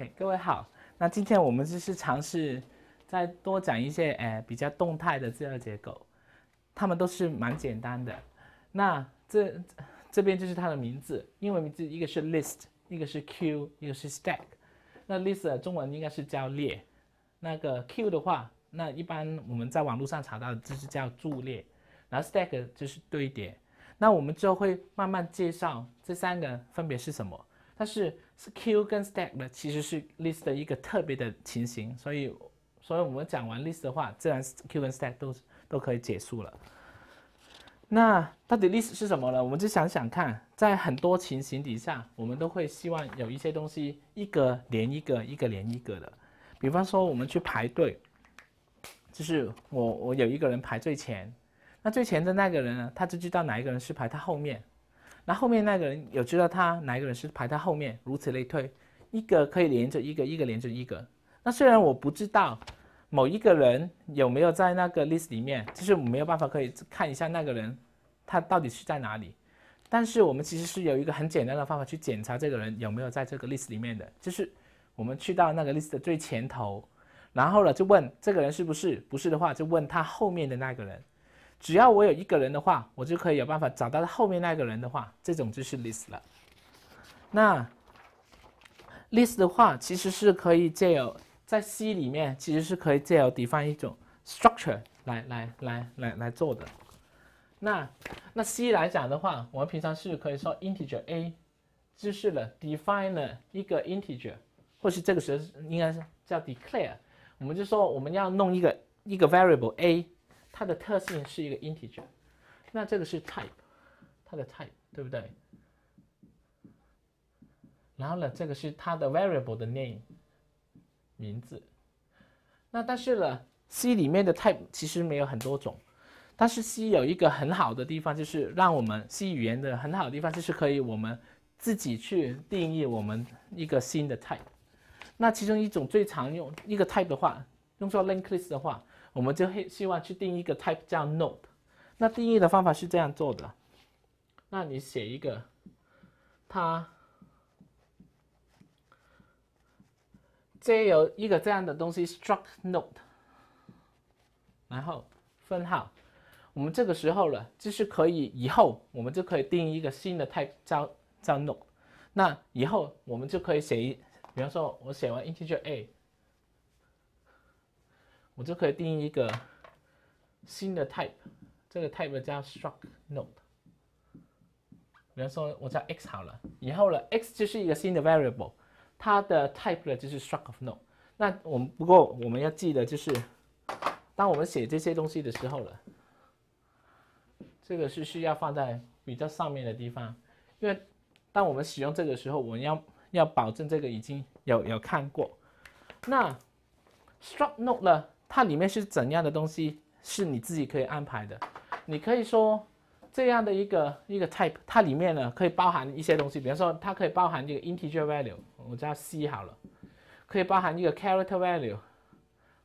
嘿，各位好，那今天我们就是尝试再多讲一些，哎，比较动态的资料结构，它们都是蛮简单的。那这这边就是它的名字，英文名字一个是 list，一个是 queue，一个是 stack。那 list 中文应该是叫列，那个 queue 的话，那一般我们在网络上查到的就是叫柱列，然后 stack 就是堆叠。那我们之后会慢慢介绍这三个分别是什么。但是是 q u 跟 stack 呢，其实是 list 的一个特别的情形，所以，所以我们讲完 list 的话，自然 q u 跟 stack 都都可以结束了。那到底 list 是什么呢？我们就想想看，在很多情形底下，我们都会希望有一些东西一个连一个，一个连一个的。比方说，我们去排队，就是我我有一个人排最前，那最前的那个人呢，他就知道哪一个人是排他后面。那后面那个人有知道他哪一个人是排在后面，如此类推，一个可以连着一个，一个连着一个。那虽然我不知道某一个人有没有在那个 list 里面，就是没有办法可以看一下那个人他到底是在哪里。但是我们其实是有一个很简单的方法去检查这个人有没有在这个 list 里面的就是，我们去到那个 list 的最前头，然后呢就问这个人是不是，不是的话就问他后面的那个人。只要我有一个人的话，我就可以有办法找到后面那个人的话，这种就是 list 了。那 list 的话其实是可以借由在 C 里面其实是可以借 define 一种 structure 来来来来来做的。那那 C 来讲的话，我们平常是可以说 integer a，就是了 define 了一个 integer，或是这个时候应该是叫 declare，我们就说我们要弄一个一个 variable a。它的特性是一个 integer，那这个是 type，它的 type 对不对？然后呢，这个是它的 variable 的 name，名字。那但是呢，C 里面的 type 其实没有很多种，但是 C 有一个很好的地方，就是让我们 C 语言的很好的地方就是可以我们自己去定义我们一个新的 type。那其中一种最常用一个 type 的话，用作 linklist 的话。我们就希希望去定义一个 type 叫 n o t e 那定义的方法是这样做的。那你写一个，它，这有一个这样的东西 struct n o t e 然后分号。我们这个时候呢，就是可以以后我们就可以定义一个新的 type 叫叫 n o t e 那以后我们就可以写一，比方说我写完 integer a。我就可以定义一个新的 type，这个 type 叫 struct node，比方说我叫 x 好了，以后呢，x 就是一个新的 variable，它的 type 呢就是 struct of node。那我们不过我们要记得就是，当我们写这些东西的时候了，这个是需要放在比较上面的地方，因为当我们使用这个时候，我们要要保证这个已经有有看过。那 struct node 呢？它里面是怎样的东西是你自己可以安排的，你可以说这样的一个一个 type，它里面呢可以包含一些东西，比方说它可以包含这个 integer value，我叫 c 好了，可以包含一个 character value，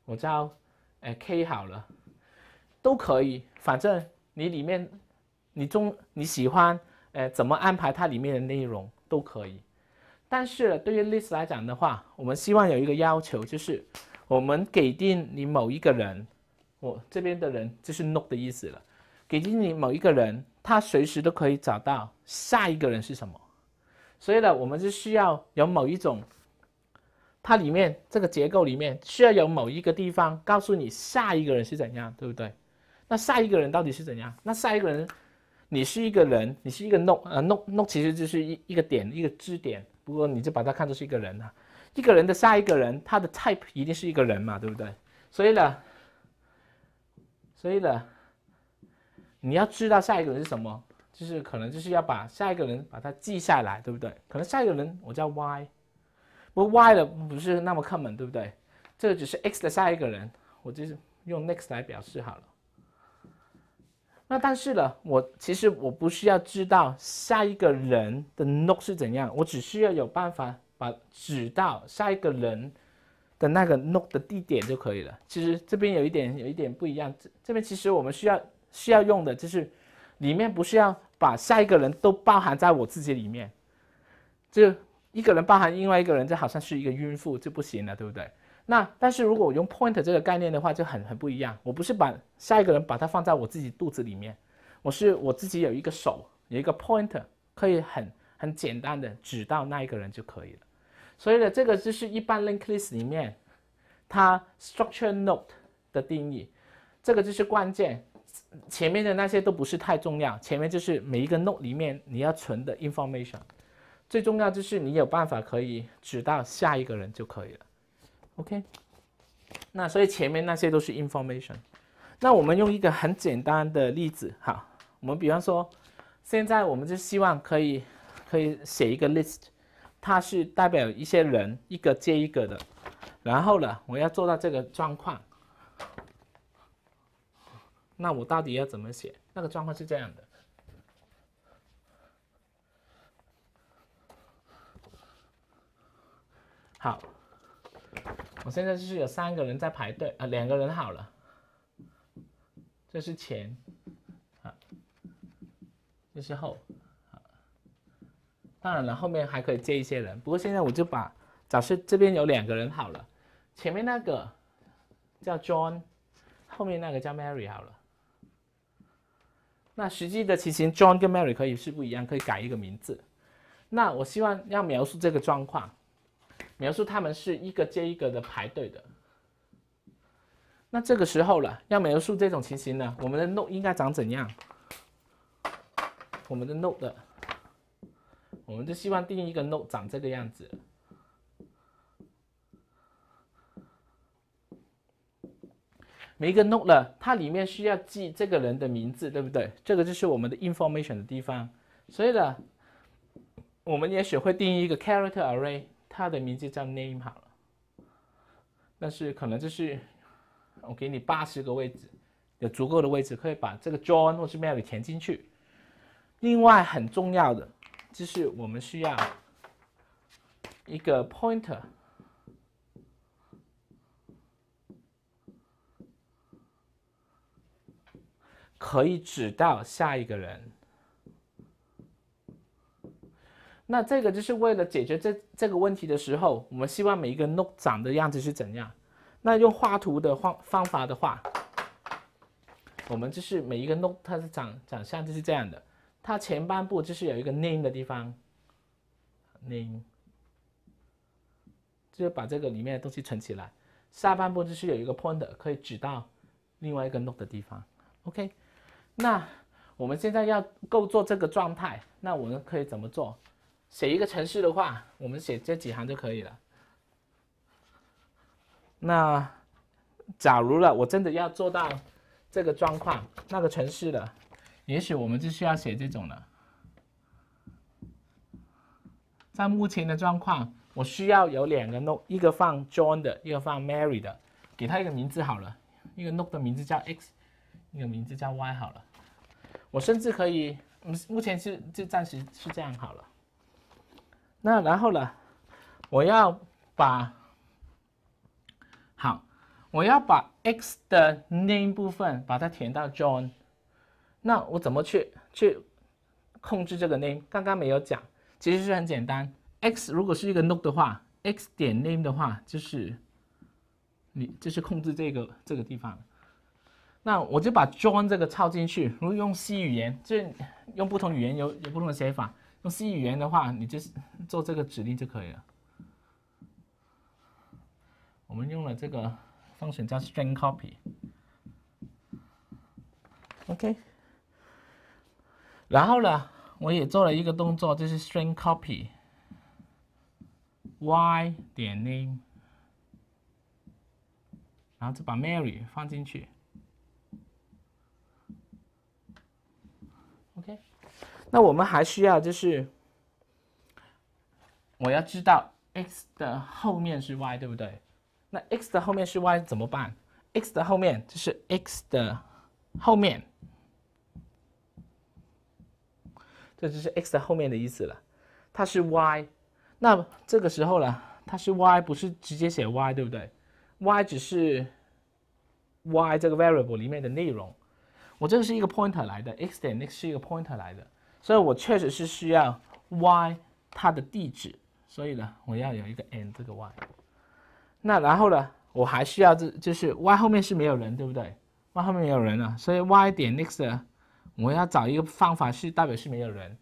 我叫哎 k 好了，都可以，反正你里面你中你喜欢哎怎么安排它里面的内容都可以，但是对于 list 来讲的话，我们希望有一个要求就是。我们给定你某一个人，我这边的人就是 no 的意思了。给定你某一个人，他随时都可以找到下一个人是什么。所以呢，我们就需要有某一种，它里面这个结构里面需要有某一个地方告诉你下一个人是怎样，对不对？那下一个人到底是怎样？那下一个人，你是一个人，你是一个 no 呃 no no 其实就是一一个点一个支点，不过你就把它看作是一个人了。一个人的下一个人，他的 type 一定是一个人嘛，对不对？所以呢，所以呢，你要知道下一个人是什么，就是可能就是要把下一个人把它记下来，对不对？可能下一个人我叫 Y，不过 Y 的不是那么 common，对不对？这个只是 X 的下一个人，我就是用 next 来表示好了。那但是呢，我其实我不需要知道下一个人的 note 是怎样，我只需要有办法。啊，指到下一个人的那个 note 的地点就可以了。其实这边有一点有一点不一样，这这边其实我们需要需要用的就是，里面不是要把下一个人都包含在我自己里面，就一个人包含另外一个人，就好像是一个孕妇就不行了，对不对？那但是如果我用 point 这个概念的话，就很很不一样。我不是把下一个人把它放在我自己肚子里面，我是我自己有一个手有一个 point，可以很很简单的指到那一个人就可以了。所以呢，这个就是一般 linked list 里面它 structure n o t e 的定义。这个就是关键，前面的那些都不是太重要。前面就是每一个 n o t e 里面你要存的 information。最重要就是你有办法可以指到下一个人就可以了。OK。那所以前面那些都是 information。那我们用一个很简单的例子，哈，我们比方说，现在我们就希望可以可以写一个 list。它是代表一些人一个接一个的，然后呢，我要做到这个状况，那我到底要怎么写？那个状况是这样的。好，我现在就是有三个人在排队啊，两个人好了，这是前，啊，这是后。当然了，后面还可以接一些人。不过现在我就把假设这边有两个人好了，前面那个叫 John，后面那个叫 Mary 好了。那实际的情形，John 跟 Mary 可以是不一样，可以改一个名字。那我希望要描述这个状况，描述他们是一个接一个的排队的。那这个时候了，要描述这种情形呢，我们的 No 应该长怎样？我们的 No 的。我们就希望定义一个 n o t e 长这个样子，每个 n o t e 呢，它里面需要记这个人的名字，对不对？这个就是我们的 information 的地方。所以呢，我们也许会定义一个 character array，它的名字叫 name 好了。但是可能就是我给你八十个位置，有足够的位置可以把这个 John 或者 Mary 填进去。另外很重要的。就是我们需要一个 pointer 可以指到下一个人。那这个就是为了解决这这个问题的时候，我们希望每一个 node 长的样子是怎样？那用画图的方方法的话，我们就是每一个 node 它是长长相就是这样的。它前半部就是有一个 name 的地方，name 就把这个里面的东西存起来，下半部就是有一个 pointer 可以指到另外一个 n o t e 的地方，OK？那我们现在要构做这个状态，那我们可以怎么做？写一个程序的话，我们写这几行就可以了。那假如了，我真的要做到这个状况、那个程序了。也许我们就需要写这种了。在目前的状况，我需要有两个 note，一个放 John 的，一个放 Mary 的，给他一个名字好了，一个 note 的名字叫 x，一个名字叫 y 好了，我甚至可以，目前是就暂时是这样好了。那然后呢，我要把，好，我要把 x 的 name 部分把它填到 John。那我怎么去去控制这个 name？刚刚没有讲，其实是很简单。x 如果是一个 node 的话，x 点 name 的话就是你就是控制这个这个地方。那我就把 join 这个抄进去。如果用 C 语言，就用不同语言有有不同的写法。用 C 语言的话，你就做这个指令就可以了。我们用了这个双选加 string copy。OK。然后呢，我也做了一个动作，就是 string copy y 点 name，然后就把 Mary 放进去。OK，那我们还需要就是，我要知道 x 的后面是 y，对不对？那 x 的后面是 y 怎么办？x 的后面就是 x 的后面。这就是 x 的后面的意思了，它是 y，那这个时候呢，它是 y，不是直接写 y，对不对？y 只是 y 这个 variable 里面的内容。我这个是一个 pointer 来的，x 点 x 是一个 pointer 来的，所以我确实是需要 y 它的地址，所以呢，我要有一个 n 这个 y。那然后呢，我还需要这，就是 y 后面是没有人，对不对？y 后面没有人了，所以 y 点 next。我要找一个方法是代表是没有人，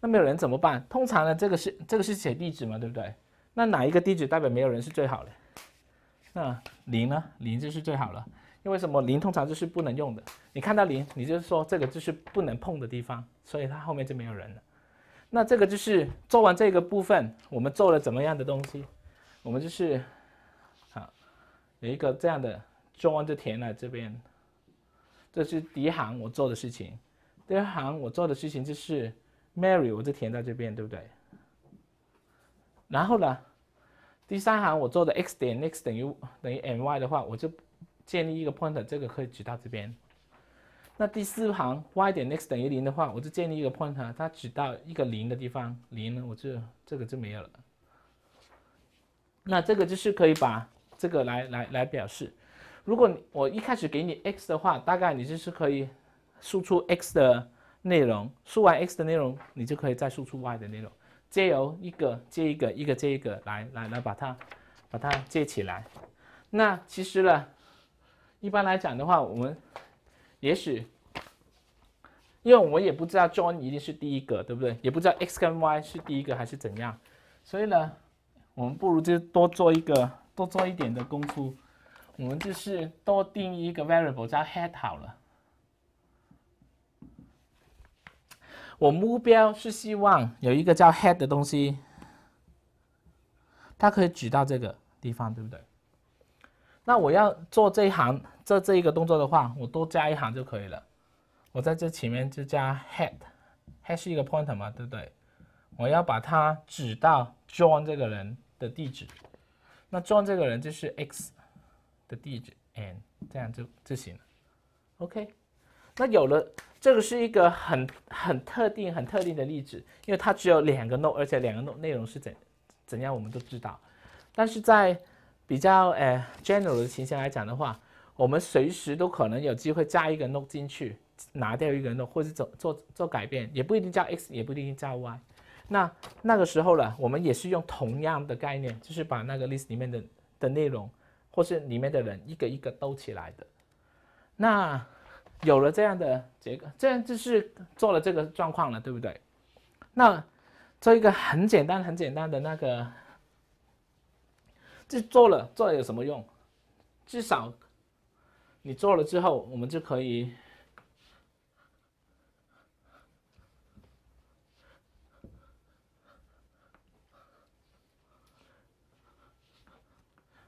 那没有人怎么办？通常呢，这个是这个是写地址嘛，对不对？那哪一个地址代表没有人是最好的？那零呢？零就是最好了，因为什么？零通常就是不能用的。你看到零，你就是说这个就是不能碰的地方，所以它后面就没有人了。那这个就是做完这个部分，我们做了怎么样的东西？我们就是啊，有一个这样的中文就填了这边，这是第一行我做的事情。第二行我做的事情就是，Mary，我就填在这边，对不对？然后呢，第三行我做的 x 点 x 等于等于 my 的话，我就建立一个 pointer，这个可以指到这边。那第四行 y 点 x 等于零的话，我就建立一个 pointer，它指到一个零的地方，零呢，我就这个就没有了。那这个就是可以把这个来来来表示。如果我一开始给你 x 的话，大概你就是可以。输出 x 的内容，输完 x 的内容，你就可以再输出 y 的内容，接由一个接一个，一个接一个来来来把它把它接起来。那其实呢，一般来讲的话，我们也许，因为我们也不知道 j o h n 一定是第一个，对不对？也不知道 x 跟 y 是第一个还是怎样，所以呢，我们不如就多做一个，多做一点的功夫，我们就是多定义一个 variable 叫 head 好了。我目标是希望有一个叫 head 的东西，它可以指到这个地方，对不对？那我要做这一行这这一个动作的话，我多加一行就可以了。我在这前面就加 head，head 是一个 pointer 对不对？我要把它指到 John 这个人的地址，那 John 这个人就是 x 的地址，n 这样就就行了。OK，那有了。这个是一个很很特定、很特定的例子，因为它只有两个 n o e 而且两个 n o e 内容是怎怎样，我们都知道。但是在比较呃 general 的情形来讲的话，我们随时都可能有机会加一个 n o e 进去，拿掉一个 n o e 或者做做做改变，也不一定加 x，也不一定加 y。那那个时候呢，我们也是用同样的概念，就是把那个 list 里面的的内容，或是里面的人一个一个兜起来的。那有了这样的结果，这样就是做了这个状况了，对不对？那做一个很简单、很简单的那个，这做了，做了有什么用？至少你做了之后，我们就可以。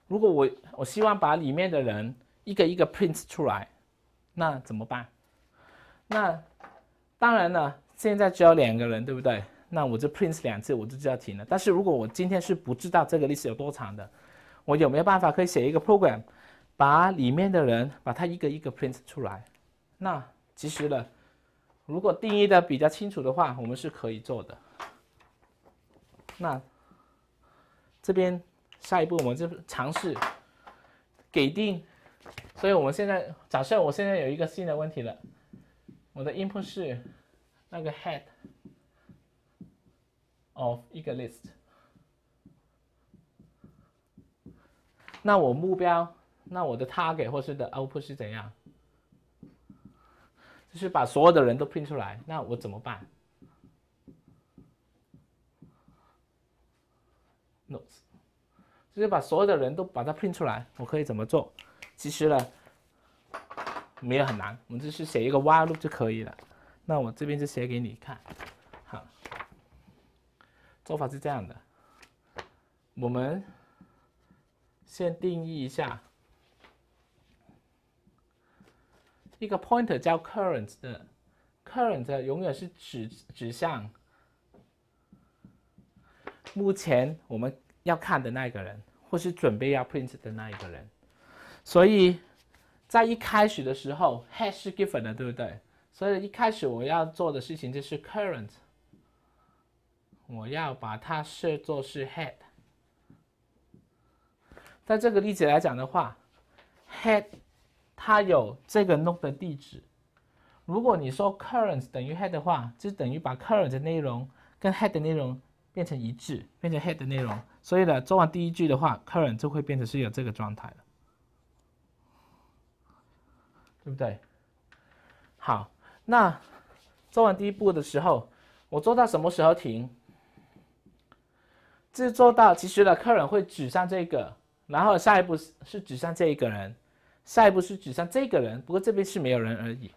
如果我我希望把里面的人一个一个 print 出来。那怎么办？那当然了，现在只有两个人，对不对？那我就 print 两次，我就知道停了。但是如果我今天是不知道这个历史有多长的，我有没有办法可以写一个 program，把里面的人把它一个一个 print 出来？那其实呢，如果定义的比较清楚的话，我们是可以做的。那这边下一步我们就尝试给定。所以，我们现在假设我现在有一个新的问题了。我的 input 是那个 head of 一个 list。那我目标，那我的 target 或是的 output 是怎样？就是把所有的人都拼出来。那我怎么办？Notes，就是把所有的人都把它拼出来。我可以怎么做？其实呢，没有很难，我们就是写一个 while loop 就可以了。那我这边就写给你看，好，做法是这样的，我们先定义一下一个 pointer 叫 current 的，current 永远是指指向目前我们要看的那一个人，或是准备要 print 的那一个人。所以在一开始的时候，head 是 given 的，对不对？所以一开始我要做的事情就是 current，我要把它设作是 head。在这个例子来讲的话，head 它有这个 node 的地址。如果你说 current 等于 head 的话，就等于把 current 的内容跟 head 的内容变成一致，变成 head 的内容。所以呢，做完第一句的话，current 就会变成是有这个状态了。对不对？好，那做完第一步的时候，我做到什么时候停？是做到其实呢，客人会指向这个，然后下一步是指向这一个人，下一步是指向这个人，不过这边是没有人而已。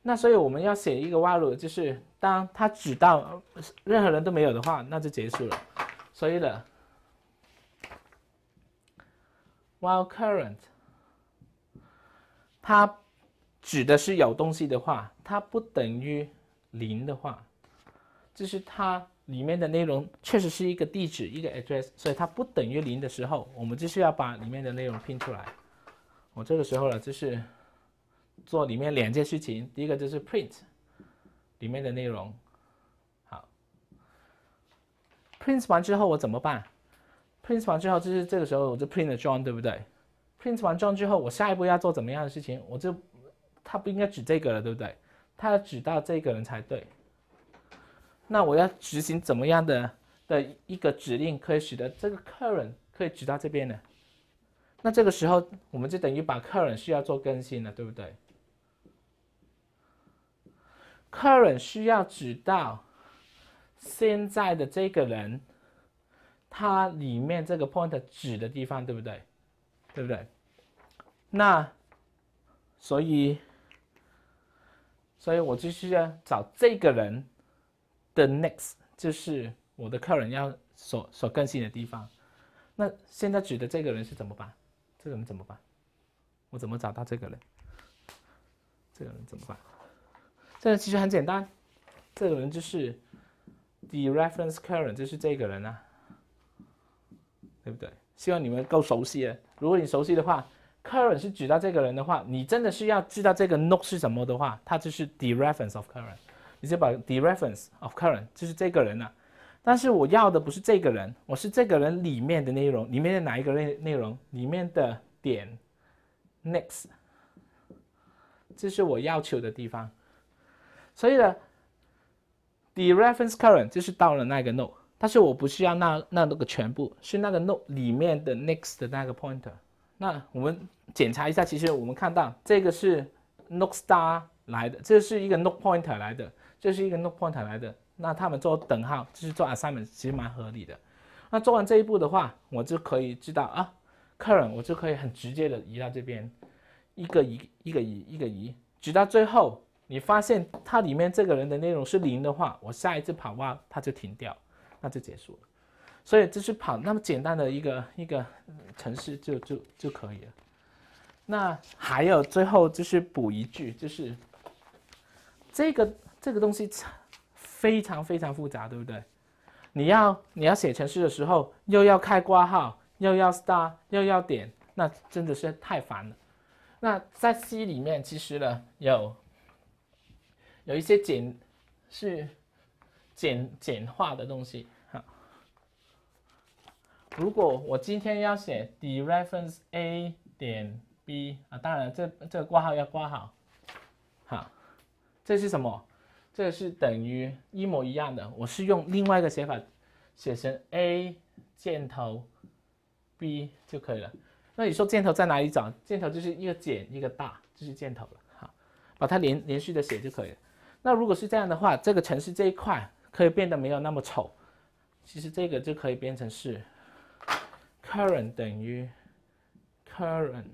那所以我们要写一个 while，就是当他指到任何人都没有的话，那就结束了。所以呢，while current 他指的是有东西的话，它不等于零的话，就是它里面的内容确实是一个地址，一个 address，所以它不等于零的时候，我们就是要把里面的内容拼出来。我这个时候呢，就是做里面两件事情，第一个就是 print 里面的内容，好，print 完之后我怎么办？print 完之后就是这个时候我就 print the John，对不对？print 完 John 之后，我下一步要做怎么样的事情？我就他不应该指这个了，对不对？他要指到这个人才对。那我要执行怎么样的的一个指令，可以使得这个 current 可以指到这边呢？那这个时候，我们就等于把 current 需要做更新了，对不对？current 需要指到现在的这个人，他里面这个 point 指的地方，对不对？对不对？那所以。所以我就需要找这个人的 next 就是我的客人要所所更新的地方。那现在举的这个人是怎么办？这个人怎么办？我怎么找到这个人？这个人怎么办？这个其实很简单，这个人就是 the reference current，就是这个人啊，对不对？希望你们够熟悉。如果你熟悉的话。Current 是指到这个人的话，你真的是要知道这个 n o t e 是什么的话，它就是 Reference of Current。你就把 Reference of Current 就是这个人了。但是我要的不是这个人，我是这个人里面的内容，里面的哪一个内内容，里面的点 Next，这是我要求的地方。所以呢，Reference Current 就是到了那个 n o t e 但是我不需要那那那个全部，是那个 n o t e 里面的 Next 的那个 Pointer。那我们检查一下，其实我们看到这个是 no star 来的，这是一个 no pointer 来的，这是一个 no pointer 来的。那他们做等号，就是做 assignment，其实蛮合理的。那做完这一步的话，我就可以知道啊，current 我就可以很直接的移到这边，一个移，一个移，一个移，直到最后，你发现它里面这个人的内容是零的话，我下一次跑哇，它就停掉，那就结束了。所以就是跑那么简单的一个一个程序就就就可以了。那还有最后就是补一句，就是这个这个东西非常非常复杂，对不对？你要你要写程序的时候又要开挂号，又要 star，又要点，那真的是太烦了。那在 C 里面其实呢有有一些简是简简化的东西。如果我今天要写 reference a 点 b 啊，当然这这个括号要括好，好，这是什么？这是等于一模一样的。我是用另外一个写法，写成 a 箭头 b 就可以了。那你说箭头在哪里找？箭头就是一个减一个大，就是箭头了。好，把它连连续的写就可以了。那如果是这样的话，这个城市这一块可以变得没有那么丑。其实这个就可以变成是。current 等于 current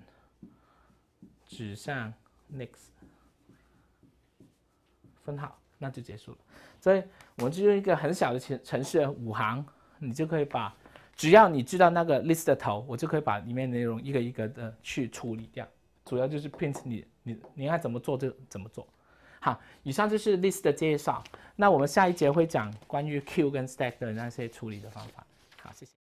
指向 next，分号，那就结束了。所以我们就用一个很小的程程序，五行，你就可以把，只要你知道那个 list 的头，我就可以把里面内容一个一个的去处理掉。主要就是 print 你你你爱怎么做就怎么做。好，以上就是 list 的介绍。那我们下一节会讲关于 q 跟 stack 的那些处理的方法。好，谢谢。